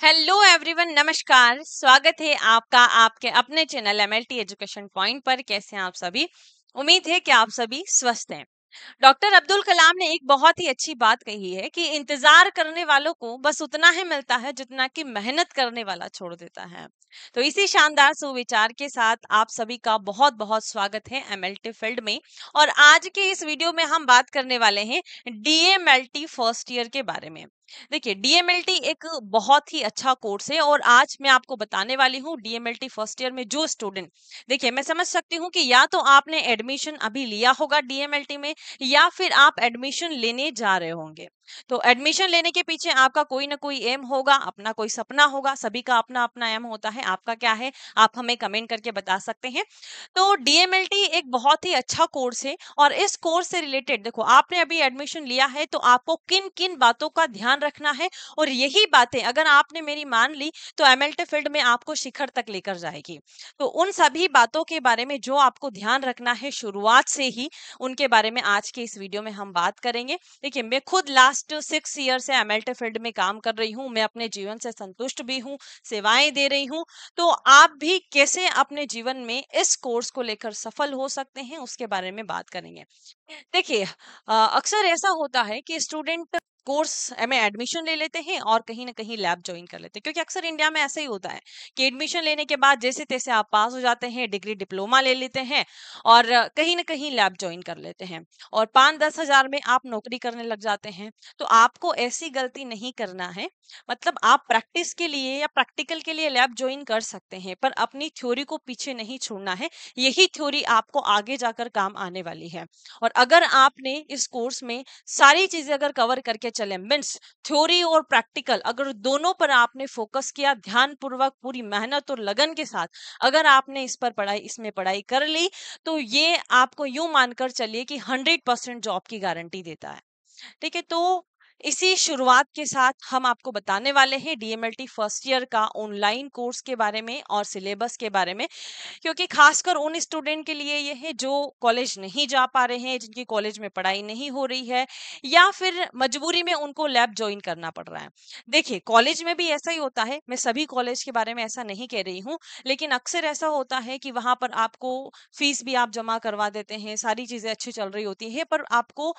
Hello everyone नमस्कार स्वागत है आपका आपके अपने चैनल एम एजुकेशन पॉइंट पर कैसे हैं आप सभी उम्मीद है कि आप सभी स्वस्थ हैं डॉक्टर अब्दुल कलाम ने एक बहुत ही अच्छी बात कही है कि इंतजार करने वालों को बस उतना ही मिलता है जितना कि मेहनत करने वाला छोड़ देता है तो इसी शानदार सुविचार के साथ आप सभी का बहुत बहुत स्वागत है एमएलटी फील्ड में और आज के इस वीडियो में हम बात करने वाले हैं डीएमएलटी फर्स्ट ईयर के बारे में देखिए डीएमएलटी एक बहुत ही अच्छा कोर्स है और आज मैं आपको बताने वाली हूँ डीएमएलटी फर्स्ट ईयर में जो स्टूडेंट देखिए मैं समझ सकती हूँ कि या तो आपने एडमिशन अभी लिया होगा डीएमएलटी में या फिर आप एडमिशन लेने जा रहे होंगे तो एडमिशन लेने के पीछे आपका कोई ना कोई एम होगा अपना कोई सपना होगा सभी का अपना अपना एम होता है आपका क्या है आप हमें कमेंट करके बता सकते हैं तो डीएमएलटी एक बहुत ही अच्छा कोर्स है और इस कोर्स से रिलेटेड देखो आपने अभी एडमिशन लिया है तो आपको किन किन बातों का ध्यान रखना है और यही बातें अगर आपने मेरी मान ली तो एमएलटी फील्ड में आपको शिखर तक लेकर जाएगी तो उन सभी बातों के बारे में जो आपको ध्यान रखना है शुरुआत से ही उनके बारे में आज के इस वीडियो में हम बात करेंगे देखिए मैं खुद लास्ट लास्ट सिक्स ईयर से एम फील्ड में काम कर रही हूँ मैं अपने जीवन से संतुष्ट भी हूँ सेवाएं दे रही हूँ तो आप भी कैसे अपने जीवन में इस कोर्स को लेकर सफल हो सकते हैं उसके बारे में बात करेंगे देखिए अक्सर ऐसा होता है कि स्टूडेंट कोर्स में एडमिशन ले लेते हैं और कहीं ना कहीं लैब ज्वाइन कर लेते हैं क्योंकि अक्सर इंडिया में ऐसा ही होता है कि एडमिशन लेने के बाद जैसे तैसे आप पास हो जाते हैं डिग्री डिप्लोमा ले लेते हैं और कहीं ना कहीं लैब ज्वाइन कर लेते हैं और पाँच दस हजार में आप नौकरी करने लग जाते हैं तो आपको ऐसी गलती नहीं करना है मतलब आप प्रैक्टिस के लिए या प्रैक्टिकल के लिए लैब ज्वाइन कर सकते हैं पर अपनी थ्योरी को पीछे नहीं छोड़ना है यही थ्योरी आपको आगे जाकर काम आने वाली है और अगर आपने इस कोर्स में सारी चीजें अगर कवर करके चले मीन्स थ्योरी और प्रैक्टिकल अगर दोनों पर आपने फोकस किया ध्यान पूर्वक पूरी मेहनत और लगन के साथ अगर आपने इस पर पढ़ाई इसमें पढ़ाई कर ली तो ये आपको यूं मानकर चलिए कि हंड्रेड परसेंट जॉब की गारंटी देता है ठीक है तो इसी शुरुआत के साथ हम आपको बताने वाले हैं डीएमएलटी फर्स्ट ईयर का ऑनलाइन कोर्स के बारे में और सिलेबस के बारे में क्योंकि खासकर उन स्टूडेंट के लिए यह है जो कॉलेज नहीं जा पा रहे हैं जिनकी कॉलेज में पढ़ाई नहीं हो रही है या फिर मजबूरी में उनको लैब ज्वाइन करना पड़ रहा है देखिए कॉलेज में भी ऐसा ही होता है मैं सभी कॉलेज के बारे में ऐसा नहीं कह रही हूँ लेकिन अक्सर ऐसा होता है कि वहाँ पर आपको फीस भी आप जमा करवा देते हैं सारी चीज़ें अच्छी चल रही होती है पर आपको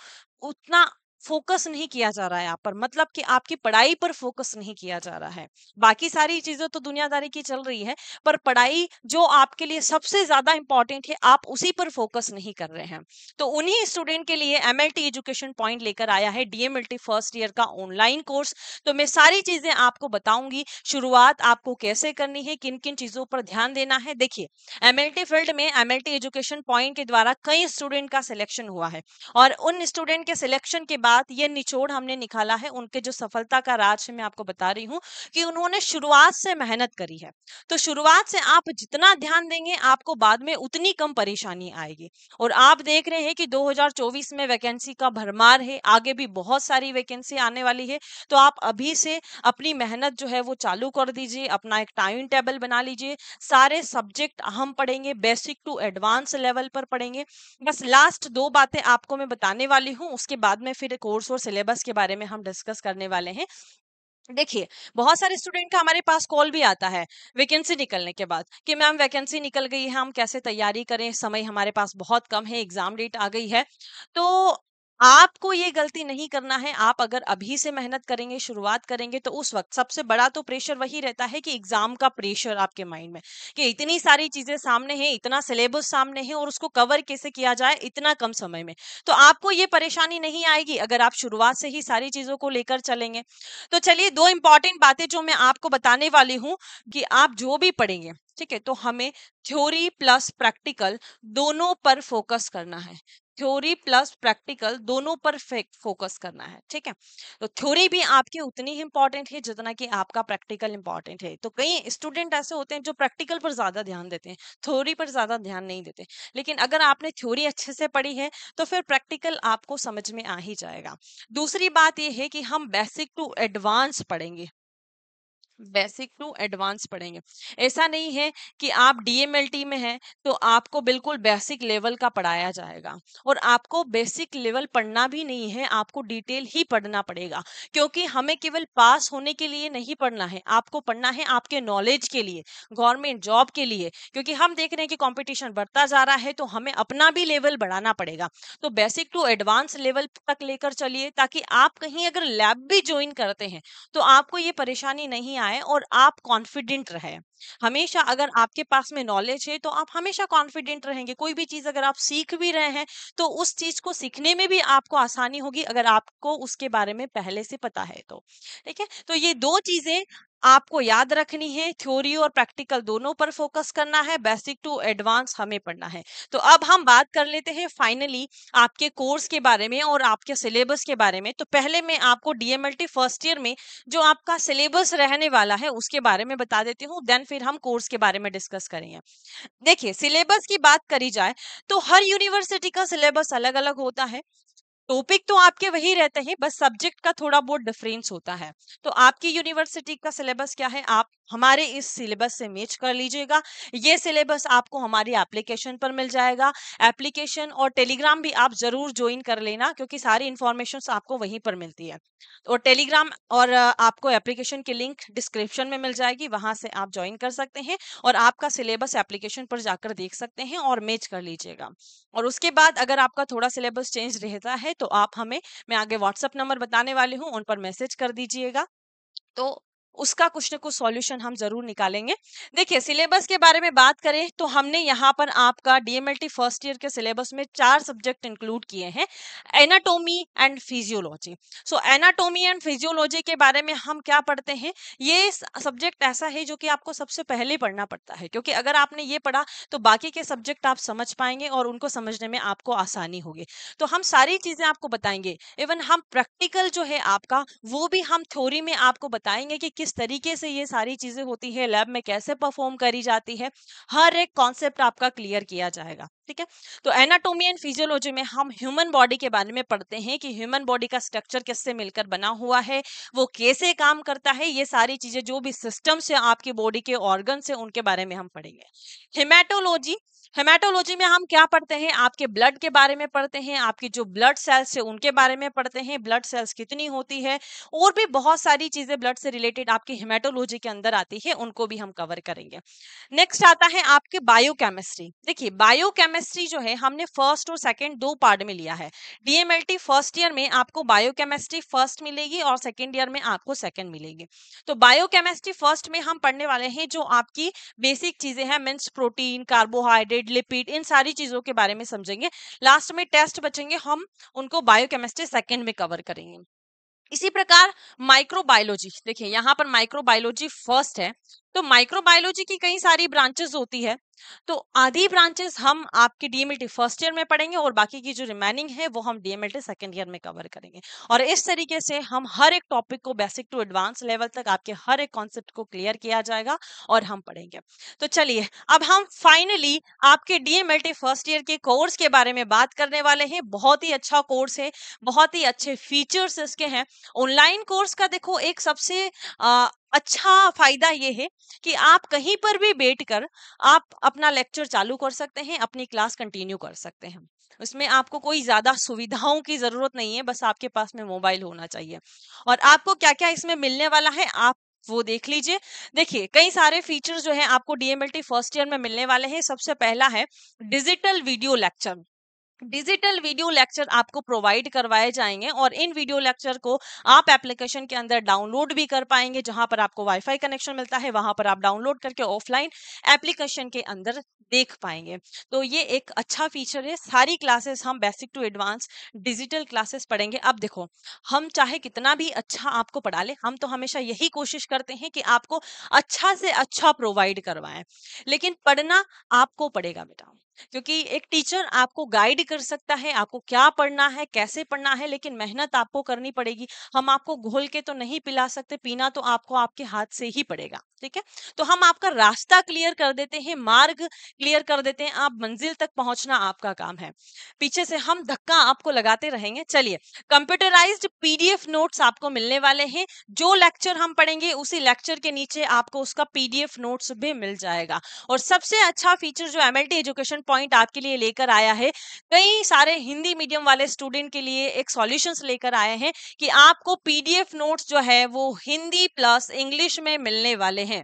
उतना फोकस नहीं किया जा रहा है आप पर मतलब कि आपकी पढ़ाई पर फोकस नहीं किया जा रहा है बाकी सारी चीजें तो दुनियादारी की चल रही है पर पढ़ाई जो आपके लिए सबसे ज्यादा इंपॉर्टेंट है आप उसी पर फोकस नहीं कर रहे हैं तो उन्हीं स्टूडेंट के लिए एम एजुकेशन पॉइंट लेकर आया है डीएमएलटी फर्स्ट ईयर का ऑनलाइन कोर्स तो मैं सारी चीजें आपको बताऊंगी शुरुआत आपको कैसे करनी है किन किन चीजों पर ध्यान देना है देखिए एमएलटी फील्ड में एमएलटी एजुकेशन पॉइंट के द्वारा कई स्टूडेंट का सिलेक्शन हुआ है और उन स्टूडेंट के सिलेक्शन के बाद साथ ये निचोड़ हमने निकाला है उनके जो सफलता का राज है मैं आपको बता रही हूँ कि उन्होंने शुरुआत से मेहनत करी है तो शुरुआत से आप जितना ध्यान देंगे आपको बाद में उतनी कम परेशानी आएगी और आप देख रहे हैं कि 2024 में वैकेंसी का भरमार है आगे भी बहुत सारी वैकेंसी आने वाली है तो आप अभी से अपनी मेहनत जो है वो चालू कर दीजिए अपना एक टाइम टेबल बना लीजिए सारे सब्जेक्ट हम पढ़ेंगे बेसिक टू एडवांस लेवल पर पढ़ेंगे बस लास्ट दो बातें आपको मैं बताने वाली हूँ उसके बाद में फिर कोर्स और सिलेबस के बारे में हम डिस्कस करने वाले हैं देखिए बहुत सारे स्टूडेंट का हमारे पास कॉल भी आता है वैकेंसी निकलने के बाद कि मैम वैकेंसी निकल गई है हम कैसे तैयारी करें समय हमारे पास बहुत कम है एग्जाम डेट आ गई है तो आपको ये गलती नहीं करना है आप अगर अभी से मेहनत करेंगे शुरुआत करेंगे तो उस वक्त सबसे बड़ा तो प्रेशर वही रहता है कि एग्जाम का प्रेशर आपके माइंड में कि इतनी सारी चीजें सामने हैं इतना सिलेबस सामने है और उसको कवर कैसे किया जाए इतना कम समय में तो आपको ये परेशानी नहीं आएगी अगर आप शुरुआत से ही सारी चीजों को लेकर चलेंगे तो चलिए दो इंपॉर्टेंट बातें जो मैं आपको बताने वाली हूँ कि आप जो भी पढ़ेंगे ठीक है तो हमें थ्योरी प्लस प्रैक्टिकल दोनों पर फोकस करना है थ्योरी प्लस प्रैक्टिकल दोनों पर फोकस करना है ठीक है तो थ्योरी भी आपकी उतनी इंपॉर्टेंट है जितना कि आपका प्रैक्टिकल इंपॉर्टेंट है तो कई स्टूडेंट ऐसे होते हैं जो प्रैक्टिकल पर ज्यादा ध्यान देते हैं थ्योरी पर ज्यादा ध्यान नहीं देते लेकिन अगर आपने थ्योरी अच्छे से पढ़ी है तो फिर प्रैक्टिकल आपको समझ में आ ही जाएगा दूसरी बात यह है कि हम बेसिक टू एडवांस पढ़ेंगे बेसिक टू एडवांस पढ़ेंगे ऐसा नहीं है कि आप डीएमएलटी में हैं तो आपको बिल्कुल बेसिक लेवल का पढ़ाया जाएगा और आपको बेसिक लेवल पढ़ना भी नहीं है आपको डिटेल ही पढ़ना पड़ेगा क्योंकि हमें केवल पास होने के लिए नहीं पढ़ना है आपको पढ़ना है आपके नॉलेज के लिए गवर्नमेंट जॉब के लिए क्योंकि हम देख रहे हैं कि कॉम्पिटिशन बढ़ता जा रहा है तो हमें अपना भी लेवल बढ़ाना पड़ेगा तो बेसिक टू एडवांस लेवल तक लेकर चलिए ताकि आप कहीं अगर लैब भी ज्वाइन करते हैं तो आपको ये परेशानी नहीं आए जाए और आप कॉन्फिडेंट रहे हमेशा अगर आपके पास में नॉलेज है तो आप हमेशा कॉन्फिडेंट रहेंगे कोई भी चीज अगर आप सीख भी रहे हैं तो उस चीज को सीखने में भी आपको आसानी होगी अगर आपको उसके बारे में पहले से पता है तो ठीक है तो ये दो चीजें आपको याद रखनी है थ्योरी और प्रैक्टिकल दोनों पर फोकस करना है बेसिक टू एडवांस हमें पढ़ना है तो अब हम बात कर लेते हैं फाइनली आपके कोर्स के बारे में और आपके सिलेबस के बारे में तो पहले मैं आपको डीएमएलटी फर्स्ट ईयर में जो आपका सिलेबस रहने वाला है उसके बारे में बता देती हूँ देन फिर हम कोर्स के बारे में डिस्कस करेंगे देखिए सिलेबस की बात करी जाए तो हर यूनिवर्सिटी का सिलेबस अलग अलग होता है टॉपिक तो आपके वही रहते हैं बस सब्जेक्ट का थोड़ा बहुत डिफरेंस होता है तो आपकी यूनिवर्सिटी का सिलेबस क्या है आप हमारे इस सिलेबस से मैच कर लीजिएगा ये सिलेबस आपको हमारी एप्लीकेशन पर मिल जाएगा एप्लीकेशन और टेलीग्राम भी आप जरूर ज्वाइन कर लेना क्योंकि सारी इंफॉर्मेशन आपको वहीं पर मिलती है और टेलीग्राम और आपको एप्लीकेशन की लिंक डिस्क्रिप्शन में मिल जाएगी वहां से आप ज्वाइन कर सकते हैं और आपका सिलेबस एप्लीकेशन पर जाकर देख सकते हैं और मैच कर लीजिएगा और उसके बाद अगर आपका थोड़ा सिलेबस चेंज रहता है तो आप हमें मैं आगे व्हाट्सअप नंबर बताने वाली हूँ उन पर मैसेज कर दीजिएगा तो उसका कुछ ना कुछ सॉल्यूशन हम जरूर निकालेंगे देखिए सिलेबस के बारे में बात करें तो हमने यहाँ पर आपका डीएमएलटी फर्स्ट ईयर के सिलेबस में चार सब्जेक्ट इंक्लूड किए हैं anatomy and physiology so anatomy and physiology के बारे में हम क्या पढ़ते हैं ये सब्जेक्ट ऐसा है जो कि आपको सबसे पहले पढ़ना पड़ता है क्योंकि अगर आपने ये पढ़ा तो बाकी के सब्जेक्ट आप समझ पाएंगे और उनको समझने में आपको आसानी होगी तो हम सारी चीजें आपको बताएंगे इवन हम प्रैक्टिकल जो है आपका वो भी हम थ्योरी में आपको बताएंगे कि किस तरीके से ये सारी चीजें होती है लैब में कैसे परफॉर्म करी जाती है हर एक कॉन्सेप्ट आपका क्लियर किया जाएगा ठीक है तो एनाटोमी एंड फिजियोलॉजी में हम ह्यूमन बॉडी के बारे में पढ़ते हैं कि ह्यूमन बॉडी का स्ट्रक्चर किससे मिलकर बना हुआ है वो कैसे काम करता है ये सारी चीजें जो भी सिस्टम्स है आपकी बॉडी के ऑर्गन से उनके बारे में हम पढ़ेंगे हिमाटोलॉजी हेमाटोलॉजी में हम क्या पढ़ते हैं आपके ब्लड के बारे में पढ़ते हैं आपकी जो ब्लड सेल्स है उनके बारे में पढ़ते हैं ब्लड सेल्स कितनी होती है और भी बहुत सारी चीजें ब्लड से रिलेटेड आपकी हेमाटोलॉजी के अंदर आती है उनको भी हम कवर करेंगे नेक्स्ट आता है आपके बायोकेमिस्ट्री देखिए बायोकेमिस्ट्री जो है हमने फर्स्ट और सेकेंड दो पार्ट में लिया है डीएमएलटी फर्स्ट ईयर में आपको बायोकेमिस्ट्री फर्स्ट मिलेगी और सेकेंड ईयर में आपको सेकेंड मिलेगी तो बायोकेमिस्ट्री फर्स्ट में हम पढ़ने वाले हैं जो आपकी बेसिक चीजें हैं means protein carbohydrate acid lipid इन सारी चीजों के बारे में समझेंगे लास्ट में टेस्ट बचेंगे हम उनको बायोकेमिस्ट्री सेकेंड में कवर करेंगे इसी प्रकार माइक्रोबायोलॉजी देखिए यहाँ पर माइक्रोबायोलॉजी फर्स्ट है तो माइक्रोबायोलॉजी की कई सारी ब्रांचेस होती है तो आधी ब्रांचेस हम आपकी डीएमएलटी फर्स्ट ईयर में पढ़ेंगे और बाकी की जो रिमेनिंग है वो हम डीएमएलटी सेकेंड ईयर में कवर करेंगे और इस तरीके से हम हर एक टॉपिक को बेसिक टू एडवांस लेवल तक आपके हर एक कॉन्सेप्ट को क्लियर किया जाएगा और हम पढ़ेंगे तो चलिए अब हम फाइनली आपके डीएमएलटी फर्स्ट ईयर के कोर्स के बारे में बात करने वाले हैं बहुत ही अच्छा कोर्स है बहुत ही अच्छे फीचर्स इसके हैं ऑनलाइन कोर्स का देखो एक सबसे अच्छा फायदा ये है कि आप कहीं पर भी बैठ कर आप अपना लेक्चर चालू कर सकते हैं अपनी क्लास कंटिन्यू कर सकते हैं उसमें आपको कोई ज़्यादा सुविधाओं की ज़रूरत नहीं है बस आपके पास में मोबाइल होना चाहिए और आपको क्या क्या इसमें मिलने वाला है आप वो देख लीजिए देखिए कई सारे फीचर जो है आपको डीएमएलटी फर्स्ट ईयर में मिलने वाले हैं सबसे पहला है digital video lecture digital video lecture आपको प्रोवाइड करवाए जाएंगे और इन वीडियो लेक्चर को आप एप्लीकेशन के अंदर डाउनलोड भी कर पाएंगे जहां पर आपको वाईफाई कनेक्शन मिलता है वहां पर आप डाउनलोड करके ऑफलाइन एप्लीकेशन के अंदर देख पाएंगे तो ये एक अच्छा फीचर है सारी क्लासेस हम basic to advance digital classes पढ़ेंगे अब देखो हम चाहे कितना भी अच्छा आपको पढ़ा ले हम तो हमेशा यही कोशिश करते हैं कि आपको अच्छा से अच्छा प्रोवाइड करवाएं लेकिन पढ़ना आपको पड़ेगा बेटा क्योंकि एक टीचर आपको गाइड कर सकता है आपको क्या पढ़ना है कैसे पढ़ना है लेकिन मेहनत आपको करनी पड़ेगी हम आपको घोल के तो नहीं पिला सकते पीना तो आपको आपके हाथ से ही पड़ेगा ठीक है तो हम आपका रास्ता क्लियर कर देते हैं मार्ग क्लियर कर देते हैं आप मंजिल तक पहुंचना आपका काम है पीछे से हम धक्का आपको लगाते रहेंगे चलिए कंप्यूटराइज पीडीएफ नोट्स आपको मिलने वाले हैं जो लेक्चर हम पढ़ेंगे उसी लेक्चर के नीचे आपको उसका पीडीएफ नोट्स भी मिल जाएगा और सबसे अच्छा फीचर जो एमएलटी एजुकेशन इंपॉर्टेंट पॉइंट आपके लिए लेकर आया है कई सारे हिंदी मीडियम वाले स्टूडेंट के लिए एक सॉल्यूशंस लेकर आए हैं कि आपको पीडीएफ नोट्स जो है वो हिंदी प्लस इंग्लिश में मिलने वाले हैं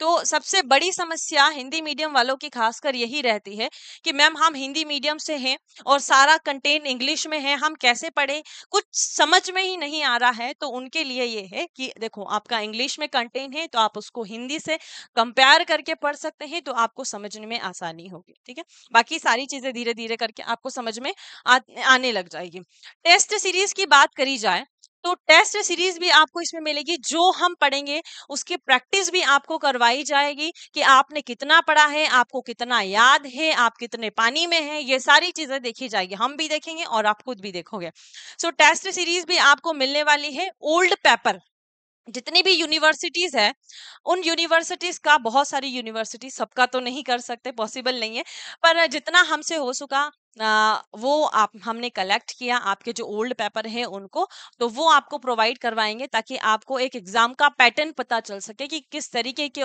तो सबसे बड़ी समस्या हिंदी मीडियम वालों की खासकर यही रहती है कि मैम हम हिंदी मीडियम से हैं और सारा कंटेंट इंग्लिश में है हम कैसे पढ़े कुछ समझ में ही नहीं आ रहा है तो उनके लिए ये है कि देखो आपका इंग्लिश में कंटेंट है तो आप उसको हिंदी से कंपेयर करके पढ़ सकते हैं तो आपको समझने में आसानी होगी ठीक है बाकी सारी चीजें धीरे धीरे करके आपको समझ में आ, आने लग जाएगी टेस्ट सीरीज की बात करी जाए तो टेस्ट सीरीज भी आपको इसमें मिलेगी जो हम पढ़ेंगे उसकी प्रैक्टिस भी आपको करवाई जाएगी कि आपने कितना पढ़ा है आपको कितना याद है आप कितने पानी में है ये सारी चीजें देखी जाएगी हम भी देखेंगे और आप खुद भी देखोगे सो so, टेस्ट सीरीज भी आपको मिलने वाली है ओल्ड पेपर जितनी भी यूनिवर्सिटीज है उन यूनिवर्सिटीज का बहुत सारी यूनिवर्सिटी सबका तो नहीं कर सकते पॉसिबल नहीं है पर जितना हमसे हो सका आ, वो आप हमने कलेक्ट किया आपके जो ओल्ड पेपर हैं उनको तो वो आपको प्रोवाइड करवाएंगे ताकि आपको एक एग्जाम का पैटर्न पता चल सके कि किस तरीके के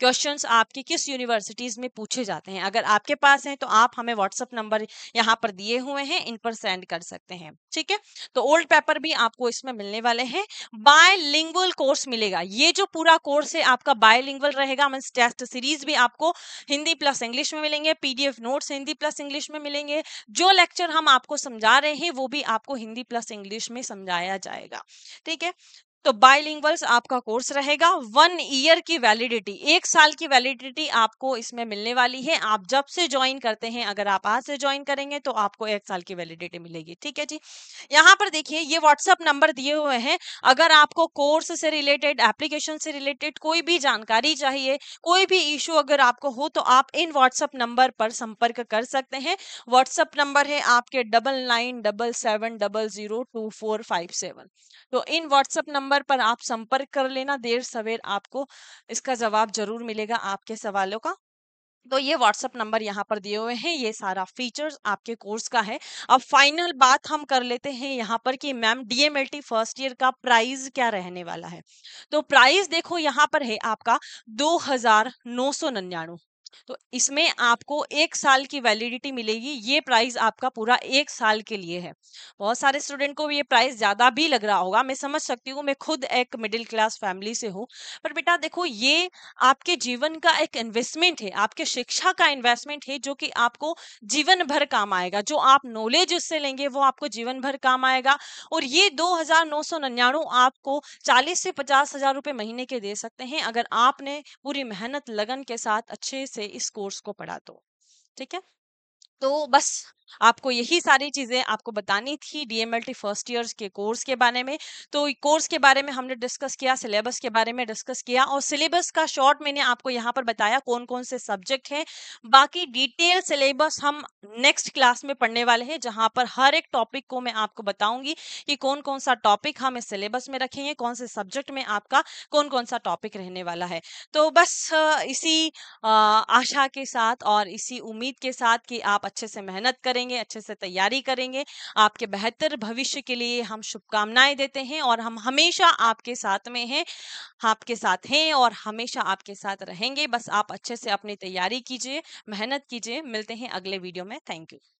क्वेश्चंस आपके किस यूनिवर्सिटीज में पूछे जाते हैं अगर आपके पास हैं तो आप हमें व्हाट्सअप नंबर यहाँ पर दिए हुए हैं इन पर सेंड कर सकते हैं ठीक है तो ओल्ड पेपर भी आपको इसमें मिलने वाले हैं बायलिंगुअल कोर्स मिलेगा ये जो पूरा कोर्स है आपका बायलिंगुअल रहेगा मीन टेस्ट सीरीज भी आपको हिंदी प्लस इंग्लिश में मिलेंगे PDF notes Hindi plus English में मिलेंगे जो लेक्चर हम आपको समझा रहे हैं वो भी आपको हिंदी प्लस इंग्लिश में समझाया जाएगा ठीक है तो बायलिंगल्स आपका कोर्स रहेगा वन ईयर की वैलिडिटी एक साल की वैलिडिटी आपको इसमें मिलने वाली है आप जब से ज्वाइन करते हैं अगर आप आज से ज्वाइन करेंगे तो आपको एक साल की वैलिडिटी मिलेगी ठीक है जी यहाँ पर देखिए ये व्हाट्सअप नंबर दिए हुए हैं अगर आपको कोर्स से रिलेटेड एप्लीकेशन से रिलेटेड कोई भी जानकारी चाहिए कोई भी इशू अगर आपको हो तो आप इन व्हाट्सअप नंबर पर संपर्क कर सकते हैं व्हाट्सअप नंबर है आपके double nine double seven double zero two four five seven तो इन व्हाट्सअप नंबर नंबर पर आप संपर्क कर लेना देर सवेर आपको इसका जवाब जरूर मिलेगा आपके सवालों का तो ये व्हाट्सअप नंबर यहाँ पर दिए हुए हैं ये सारा फीचर्स आपके कोर्स का है अब फाइनल बात हम कर लेते हैं यहाँ पर कि मैम डीएमएलटी फर्स्ट ईयर का प्राइस क्या रहने वाला है तो प्राइस देखो यहाँ पर है आपका दो हजार नौ सौ निन्यानवे तो इसमें आपको एक साल की वैलिडिटी मिलेगी ये प्राइस आपका पूरा एक साल के लिए है बहुत सारे स्टूडेंट को ये प्राइस ज़्यादा भी लग रहा होगा मैं समझ सकती हूँ मैं खुद एक मिडिल क्लास फैमिली से हूँ पर बेटा देखो ये आपके जीवन का एक इन्वेस्टमेंट है आपके शिक्षा का इन्वेस्टमेंट है जो कि आपको जीवन भर काम आएगा जो आप नॉलेज उससे लेंगे वो आपको जीवन भर काम आएगा और ये दो आपको चालीस से पचास हजार महीने के दे सकते हैं अगर आपने पूरी मेहनत लगन के साथ अच्छे से इस कोर्स को पढ़ा दो तो। ठीक है तो बस आपको यही सारी चीज़ें आपको बतानी थी डीएमएलटी फर्स्ट ईयर के कोर्स के बारे में तो कोर्स के बारे में हमने डिस्कस किया सिलेबस के बारे में डिस्कस किया और सिलेबस का शॉर्ट मैंने आपको यहाँ पर बताया कौन कौन से सब्जेक्ट हैं बाकी डिटेल सिलेबस हम नेक्स्ट क्लास में पढ़ने वाले हैं जहाँ पर हर एक टॉपिक को मैं आपको बताऊंगी कि कौन कौन सा टॉपिक हम इस सिलेबस में रखेंगे कौन से सब्जेक्ट में आपका कौन कौन सा टॉपिक रहने वाला है तो बस इसी आशा के साथ और इसी उम्मीद के साथ कि आप अच्छे से मेहनत करेंगे अच्छे से तैयारी करेंगे आपके बेहतर भविष्य के लिए हम शुभकामनाएं देते हैं और हम हमेशा आपके साथ में हैं आपके साथ हैं और हमेशा आपके साथ रहेंगे बस आप अच्छे से अपनी तैयारी कीजिए मेहनत कीजिए मिलते हैं अगले वीडियो में थैंक यू